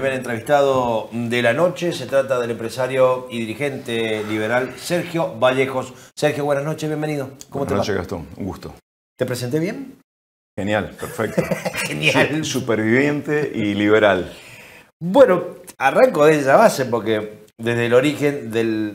primer entrevistado de la noche. Se trata del empresario y dirigente liberal Sergio Vallejos. Sergio, buenas noches, bienvenido. ¿Cómo buenas noches, Gastón. Un gusto. ¿Te presenté bien? Genial, perfecto. Genial. Superviviente y liberal. Bueno, arranco de esa base porque desde el origen de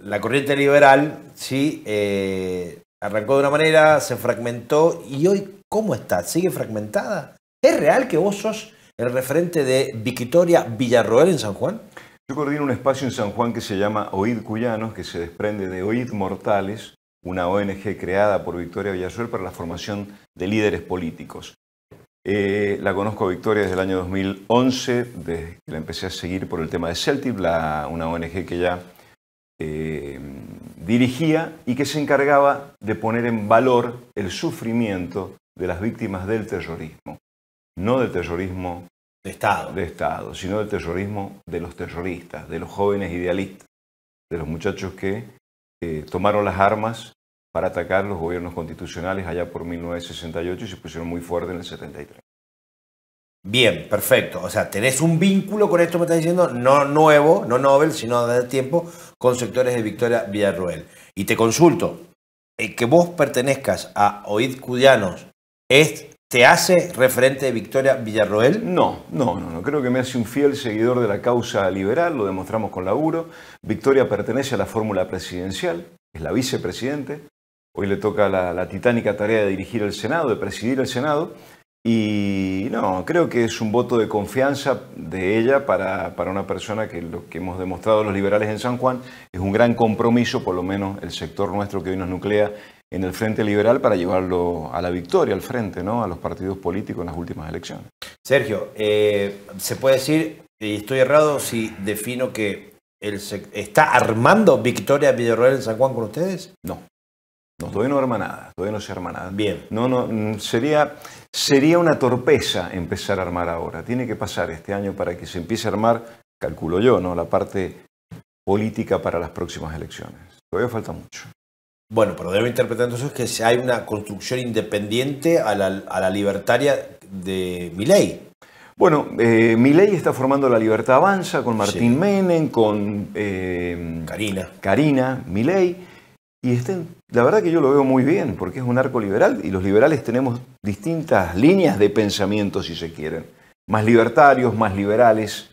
la corriente liberal, sí, eh, arrancó de una manera, se fragmentó y hoy, ¿cómo está? ¿Sigue fragmentada? ¿Es real que vos sos el referente de Victoria Villarroel en San Juan? Yo coordino un espacio en San Juan que se llama OID Cuyanos, que se desprende de OID Mortales, una ONG creada por Victoria Villarroel para la formación de líderes políticos. Eh, la conozco Victoria desde el año 2011, desde que la empecé a seguir por el tema de Celtip, una ONG que ya eh, dirigía y que se encargaba de poner en valor el sufrimiento de las víctimas del terrorismo no del terrorismo de Estado. De Estado, sino del terrorismo de los terroristas, de los jóvenes idealistas, de los muchachos que eh, tomaron las armas para atacar los gobiernos constitucionales allá por 1968 y se pusieron muy fuertes en el 73. Bien, perfecto. O sea, tenés un vínculo con esto, me estás diciendo, no nuevo, no novel, sino de tiempo, con sectores de Victoria Villarroel. Y te consulto, el eh, que vos pertenezcas a Oid Cudianos es ¿Te hace referente de Victoria Villarroel? No, no, no, no. Creo que me hace un fiel seguidor de la causa liberal, lo demostramos con laburo. Victoria pertenece a la fórmula presidencial, es la vicepresidente. Hoy le toca la, titánica tarea de dirigir el Senado, de presidir el Senado. Y no, creo que es un voto de confianza de ella para, para, una persona que lo que hemos demostrado los liberales en San Juan es un gran compromiso, por lo menos el sector nuestro que hoy nos nuclea en el Frente Liberal para llevarlo a la victoria, al frente, ¿no? a los partidos políticos en las últimas elecciones. Sergio, eh, se puede decir, y estoy errado si defino que el está armando Victoria Villarroel en San Juan con ustedes. No, no, todavía no arma nada, todavía no se arma nada. Bien. No, no, mm, sería, sería una torpeza empezar a armar ahora. Tiene que pasar este año para que se empiece a armar, calculo yo, ¿no? la parte política para las próximas elecciones. Todavía falta mucho. Bueno, pero debo interpretar entonces que hay una construcción independiente a la, libertaria de Milei. Bueno, eh, Milei está formando la Libertad Avanza con Martín Menem, con eh, Karina. Karina, Milei. Y estén, la verdad que yo lo veo muy bien, porque es un arco liberal y los liberales tenemos distintas líneas de pensamiento, si se quieren. Más libertarios, más liberales.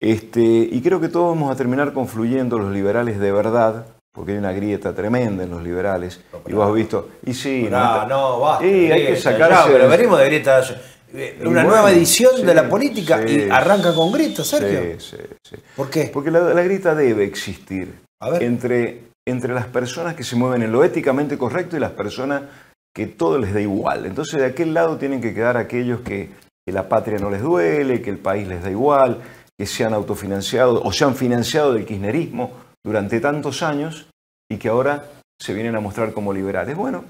Este, y creo que todos vamos a terminar confluyendo los liberales de verdad porque hay una grieta tremenda en los liberales. y vos has visto, y sí, no, no, basta, hay que sacar. venimos de grietas. Eh, una nueva edición de la política y arranca con gritos, Sergio. Sí, sí, sí. ¿Por qué? Porque la, grieta debe existir Entre, entre las personas que se mueven en lo éticamente correcto y las personas que todo les da igual. Entonces de aquel lado tienen que quedar aquellos que, que la patria no les duele, que el país les da igual, que se han autofinanciado o se han financiado del kirchnerismo durante tantos años y que ahora se vienen a mostrar como liberales. Bueno,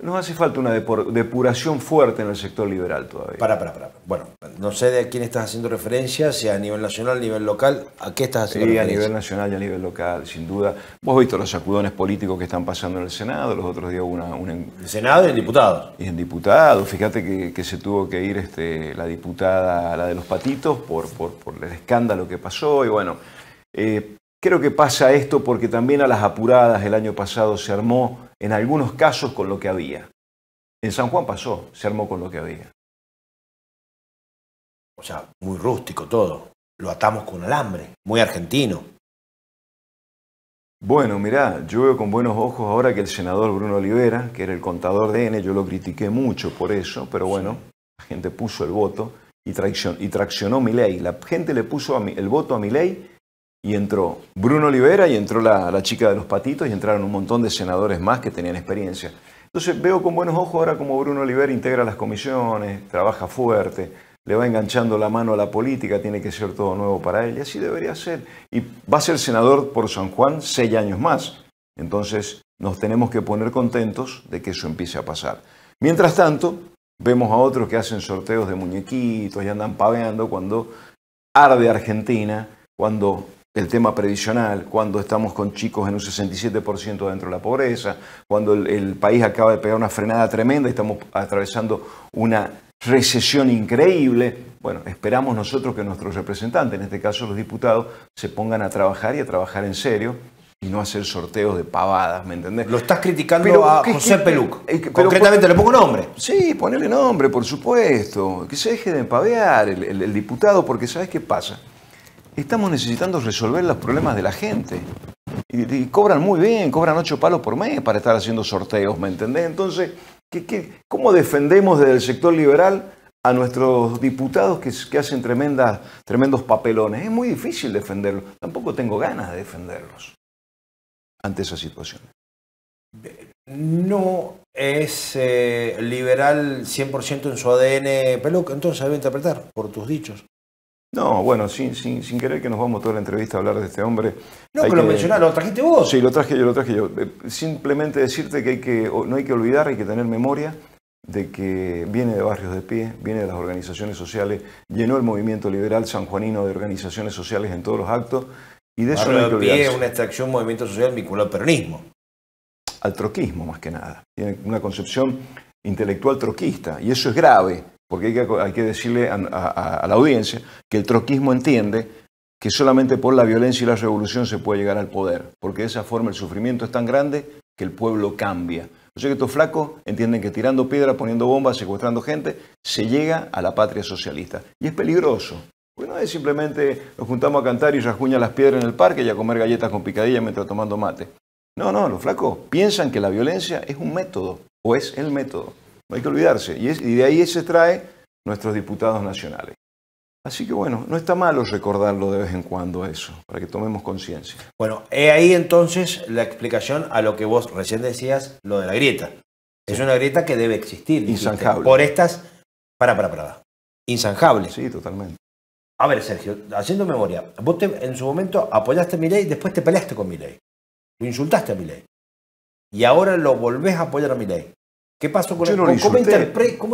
nos hace falta una depuración fuerte en el sector liberal todavía. Para, para, para. Bueno, no sé de quién estás haciendo referencia, si a nivel nacional, a nivel local, ¿a qué estás haciendo sí, a nivel nacional y a nivel local, sin duda. Vos has visto los sacudones políticos que están pasando en el Senado, los otros días hubo una... ¿En El Senado y en diputado. Y en diputado, Fíjate que, se tuvo que ir este, la diputada, la de los patitos, por, por, por el escándalo que pasó y bueno... Eh, Creo que pasa esto porque también a las apuradas el año pasado se armó en algunos casos con lo que había. En San Juan pasó, se armó con lo que había. O sea, muy rústico todo. Lo atamos con alambre, muy argentino. Bueno, mirá, yo veo con buenos ojos ahora que el senador Bruno Olivera, que era el contador de N, yo lo critiqué mucho por eso, pero bueno, la gente puso el voto y, traicionó, traccionó mi ley. La gente le puso el voto a mi ley y entró Bruno Olivera y entró la, chica de los patitos y entraron un montón de senadores más que tenían experiencia. Entonces veo con buenos ojos ahora como Bruno Olivera integra las comisiones, trabaja fuerte, le va enganchando la mano a la política, tiene que ser todo nuevo para él y así debería ser. Y va a ser senador por San Juan seis años más. Entonces nos tenemos que poner contentos de que eso empiece a pasar. Mientras tanto, vemos a otros que hacen sorteos de muñequitos y andan paveando cuando arde Argentina, cuando el tema previsional, cuando estamos con chicos en un 67% dentro de la pobreza, cuando el, país acaba de pegar una frenada tremenda y estamos atravesando una recesión increíble. Bueno, esperamos nosotros que nuestros representantes, en este caso los diputados, se pongan a trabajar y a trabajar en serio y no hacer sorteos de pavadas, ¿me entendés? Lo estás criticando a José Peluc. Eh, Concretamente, le pongo nombre. Sí, ponerle nombre, por supuesto. Que se deje de empavear el, el diputado, porque ¿sabes qué pasa? estamos necesitando resolver los problemas de la gente. Y, cobran muy bien, cobran ocho palos por mes para estar haciendo sorteos, ¿me entendés? Entonces, cómo defendemos desde el sector liberal a nuestros diputados que, hacen tremendas, tremendos papelones? Es muy difícil defenderlos. Tampoco tengo ganas de defenderlos ante esa situación. No es eh, liberal 100% en su ADN, Peluca, entonces debe interpretar por tus dichos. No, bueno, sin, sin, querer que nos vamos toda la entrevista a hablar de este hombre. No, que... lo mencionás, lo trajiste vos. Sí, lo traje yo, lo traje yo. Eh, simplemente decirte que, hay que no hay que olvidar, hay que tener memoria de que viene de barrios de pie, viene de las organizaciones sociales, llenó el movimiento liberal sanjuanino de organizaciones sociales en todos los actos y de eso pie una extracción movimiento social vinculado al peronismo. Al troquismo más que nada. Tiene una concepción intelectual troquista y eso es grave porque hay que, decirle a, la audiencia que el troquismo entiende que solamente por la violencia y la revolución se puede llegar al poder, porque de esa forma el sufrimiento es tan grande que el pueblo cambia. O sea que estos flacos entienden que tirando piedras, poniendo bombas, secuestrando gente, se llega a la patria socialista. Y es peligroso, porque no es simplemente nos juntamos a cantar y rasguña las piedras en el parque y a comer galletas con picadilla mientras tomando mate. No, no, los flacos piensan que la violencia es un método, o es el método. No hay que olvidarse. Y, de ahí se trae nuestros diputados nacionales. Así que bueno, no está malo recordarlo de vez en cuando eso, para que tomemos conciencia. Bueno, he ahí entonces la explicación a lo que vos recién decías, lo de la grieta. Es una grieta que debe existir. Por estas, para, para, para. Insanjable. Sí, totalmente. A ver, Sergio, haciendo memoria, vos te, en su momento apoyaste a ley, después te peleaste con ley. Lo insultaste a ley. Y ahora lo volvés a apoyar a ley. ¿Qué pasó con ¿Cómo,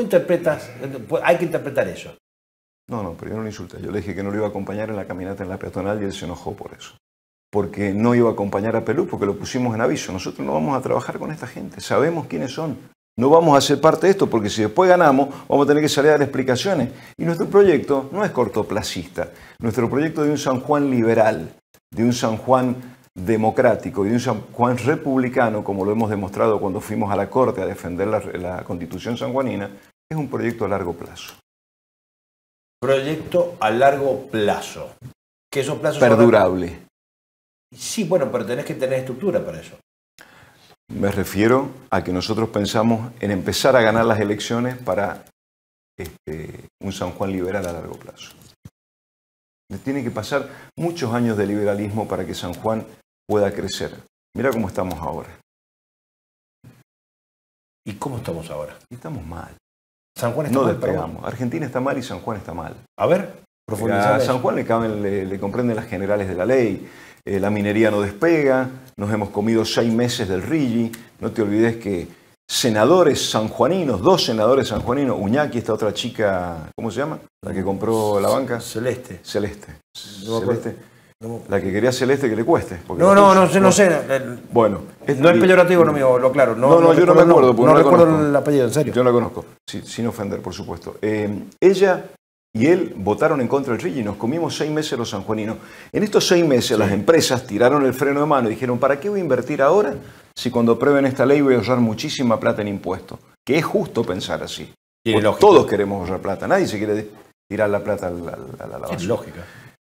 interpretas? Hay que interpretar eso. No, no, pero yo no insulté. Yo le dije que no lo iba a acompañar en la caminata en la peatonal y él se enojó por eso. Porque no iba a acompañar a Pelú, porque lo pusimos en aviso. Nosotros no vamos a trabajar con esta gente, sabemos quiénes son. No vamos a ser parte de esto porque si después ganamos vamos a tener que salir a dar explicaciones. Y nuestro proyecto no es cortoplacista. Nuestro proyecto de un San Juan liberal, de un San Juan democrático y de un San Juan republicano, como lo hemos demostrado cuando fuimos a la Corte a defender la, Constitución sanjuanina, es un proyecto a largo plazo. Proyecto a largo plazo. Que esos plazos Perdurable. Sí, bueno, pero tenés que tener estructura para eso. Me refiero a que nosotros pensamos en empezar a ganar las elecciones para este, un San Juan liberal a largo plazo. Tiene que pasar muchos años de liberalismo para que San Juan pueda crecer. Mira cómo estamos ahora. ¿Y cómo estamos ahora? Estamos mal. San Juan está no mal. Despegamos. Argentina está mal y San Juan está mal. A ver, profundizar. San Juan le, comprenden las generales de la ley. Eh, la minería no despega. Nos hemos comido seis meses del RIGI. No te olvides que senadores sanjuaninos, dos senadores sanjuaninos, Uñaki, esta otra chica, ¿cómo se llama? La que compró la banca. Celeste. Celeste. Celeste la que quería Celeste que le cueste. No, no, no, sé, no Bueno. es- No es peyorativo no mío, lo claro. No, No, yo no me acuerdo. no recuerdo el apellido, en serio. Yo la conozco, sin ofender, por supuesto. Eh, ella y él votaron en contra del RIGI y nos comimos seis meses los sanjuaninos. En estos seis meses las empresas tiraron el freno de mano y dijeron, ¿para qué voy a invertir ahora si cuando aprueben esta ley voy a ahorrar muchísima plata en impuestos? Que es justo pensar así. todos queremos ahorrar plata, nadie se quiere tirar la plata a la, a la- lógica.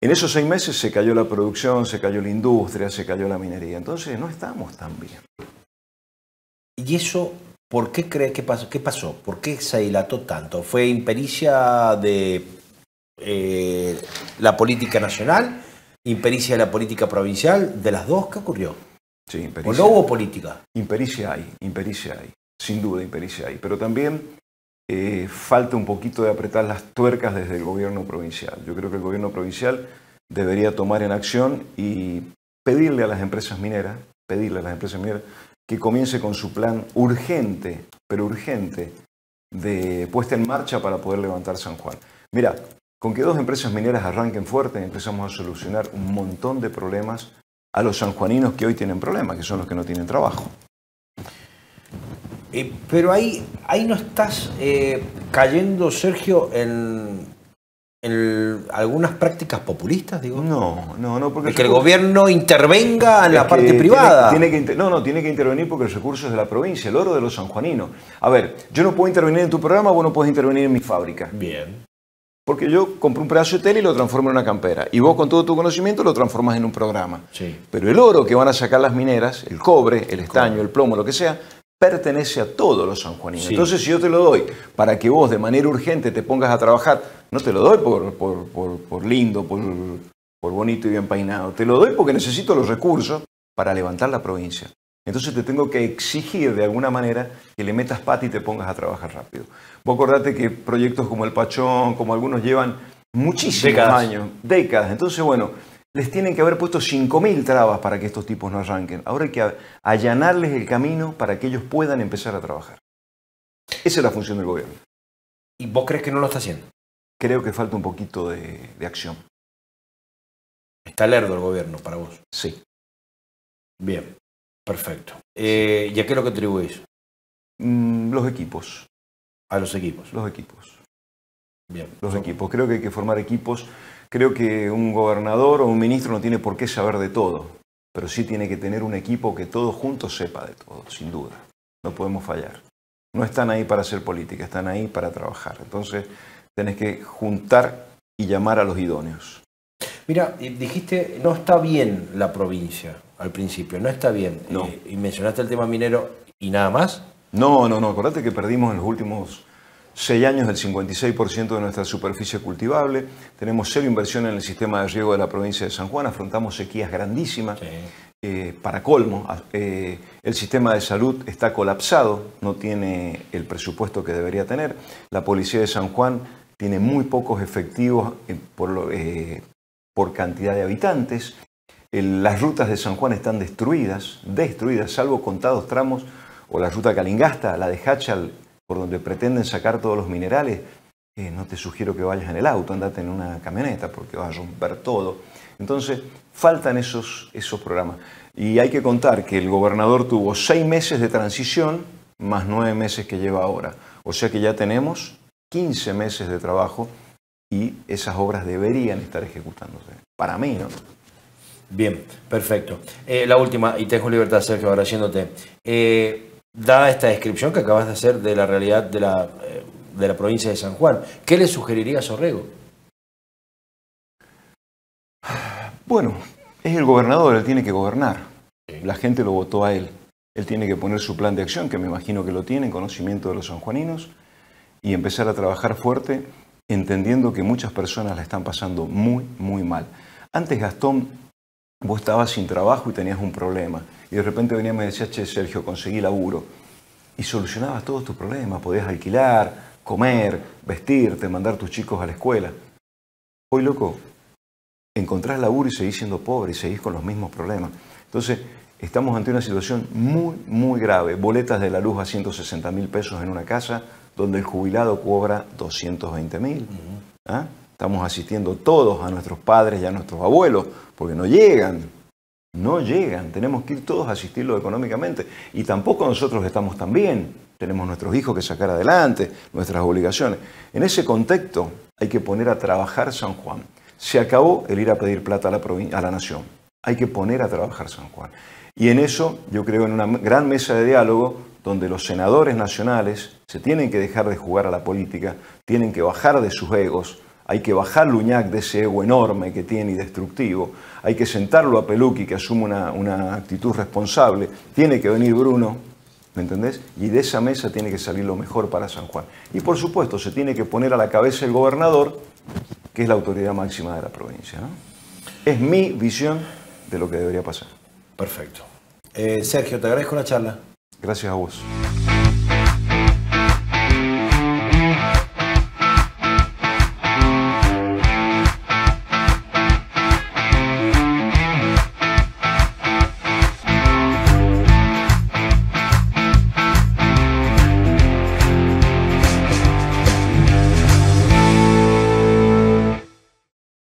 En esos seis meses se cayó la producción, se cayó la industria, se cayó la minería. Entonces no estamos tan bien. ¿Y eso por qué crees que pasó? ¿Qué pasó? ¿Por qué se dilató tanto? ¿Fue impericia de eh, la política nacional? ¿Impericia de la política provincial? ¿De las dos? ¿Qué ocurrió? Sí, impericia. ¿O no hubo política? Impericia hay, impericia hay. Sin duda, impericia hay. Pero también eh, falta un poquito de apretar las tuercas desde el gobierno provincial. Yo creo que el gobierno provincial debería tomar en acción y pedirle a las empresas mineras, pedirle a las empresas mineras que comience con su plan urgente, pero urgente, de puesta en marcha para poder levantar San Juan. Mira, con que dos empresas mineras arranquen fuerte empezamos a solucionar un montón de problemas a los sanjuaninos que hoy tienen problemas, que son los que no tienen trabajo. Eh, pero ahí, ahí no estás eh, cayendo, Sergio, en, algunas prácticas populistas, digo. No, no, no, porque... El que el gobierno intervenga en la parte privada. no, no, tiene que intervenir porque el recurso es de la provincia, el oro de los sanjuaninos. A ver, yo no puedo intervenir en tu programa, vos no puedes intervenir en mi fábrica. Bien. Porque yo compro un pedazo de tela y lo transformo en una campera. Y vos con todo tu conocimiento lo transformas en un programa. Sí. Pero el oro que van a sacar las mineras, el cobre, el, estaño, el plomo, lo que sea, pertenece a todos los sanjuaninos. Entonces, si yo te lo doy para que vos de manera urgente te pongas a trabajar, no te lo doy por, lindo, por, bonito y bien peinado, te lo doy porque necesito los recursos para levantar la provincia. Entonces te tengo que exigir de alguna manera que le metas pata y te pongas a trabajar rápido. Vos acordate que proyectos como el Pachón, como algunos llevan muchísimos años, décadas. Entonces, bueno, les tienen que haber puesto 5.000 trabas para que estos tipos no arranquen. Ahora hay que allanarles el camino para que ellos puedan empezar a trabajar. Esa es la función del gobierno. ¿Y vos crees que no lo está haciendo? Creo que falta un poquito de, acción. Está lerdo el gobierno para vos. Sí. Bien, perfecto. Eh, ¿Y a qué lo que atribuís? Mm, los equipos. A los equipos. Los equipos. Bien. Los equipos. Creo que hay que formar equipos Creo que un gobernador o un ministro no tiene por qué saber de todo, pero sí tiene que tener un equipo que todos juntos sepa de todo, sin duda. No podemos fallar. No están ahí para hacer política, están ahí para trabajar. Entonces, tenés que juntar y llamar a los idóneos. Mira, dijiste, no está bien la provincia al principio, no está bien. Eh, y mencionaste el tema minero y nada más. No, no, no, acordate que perdimos en los últimos 6 años del 56% de nuestra superficie cultivable, tenemos cero inversión en el sistema de riego de la provincia de San Juan, afrontamos sequías grandísimas. Eh, para colmo, eh, el sistema de salud está colapsado, no tiene el presupuesto que debería tener. La policía de San Juan tiene muy pocos efectivos eh, por, por, cantidad de habitantes. las rutas de San Juan están destruidas, destruidas, salvo contados tramos o la ruta Calingasta, la de Hachal por donde pretenden sacar todos los minerales, eh, no te sugiero que vayas en el auto, andate en una camioneta porque vas a romper todo. Entonces, faltan esos, esos programas. Y hay que contar que el gobernador tuvo seis meses de transición más nueve meses que lleva ahora. O sea que ya tenemos 15 meses de trabajo y esas obras deberían estar ejecutándose. Para mí, ¿no? Bien, perfecto. Eh, la última, y te dejo libertad, Sergio, agradeciéndote. Eh, dada esta descripción que acabas de hacer de la realidad eh, de la, provincia de San Juan. ¿Qué le sugerirías a Orrego? Bueno, es el gobernador, él tiene que gobernar. La gente lo votó a él. Él tiene que poner su plan de acción, que me imagino que lo tiene, en conocimiento de los sanjuaninos, y empezar a trabajar fuerte, entendiendo que muchas personas la están pasando muy, muy mal. Antes, Gastón, vos estabas sin trabajo y tenías un problema y de repente venía y me decía, che, Sergio, conseguí laburo. Y solucionabas todos tus problemas, podías alquilar, comer, vestirte, mandar tus chicos a la escuela. Hoy, loco, encontrás laburo y seguís siendo pobre y seguís con los mismos problemas. Entonces, estamos ante una situación muy, muy grave. Boletas de la luz a 160 mil pesos en una casa donde el jubilado cobra 220 mil. ¿Ah? Estamos asistiendo todos a nuestros padres y a nuestros abuelos porque no llegan no llegan, tenemos que ir todos a asistirlo económicamente. Y tampoco nosotros estamos tan bien, tenemos nuestros hijos que sacar adelante, nuestras obligaciones. En ese contexto hay que poner a trabajar San Juan. Se acabó el ir a pedir plata a la, a la nación, hay que poner a trabajar San Juan. Y en eso yo creo en una gran mesa de diálogo donde los senadores nacionales se tienen que dejar de jugar a la política, tienen que bajar de sus egos, hay que bajar Luñac de ese ego enorme que tiene y destructivo, hay que sentarlo a Peluqui que asume una, actitud responsable, tiene que venir Bruno, ¿Me entendés? Y de esa mesa tiene que salir lo mejor para San Juan. Y por supuesto, se tiene que poner a la cabeza el gobernador, que es la autoridad máxima de la provincia. Es mi visión de lo que debería pasar. Perfecto. Eh, Sergio, te agradezco la charla. Gracias a vos.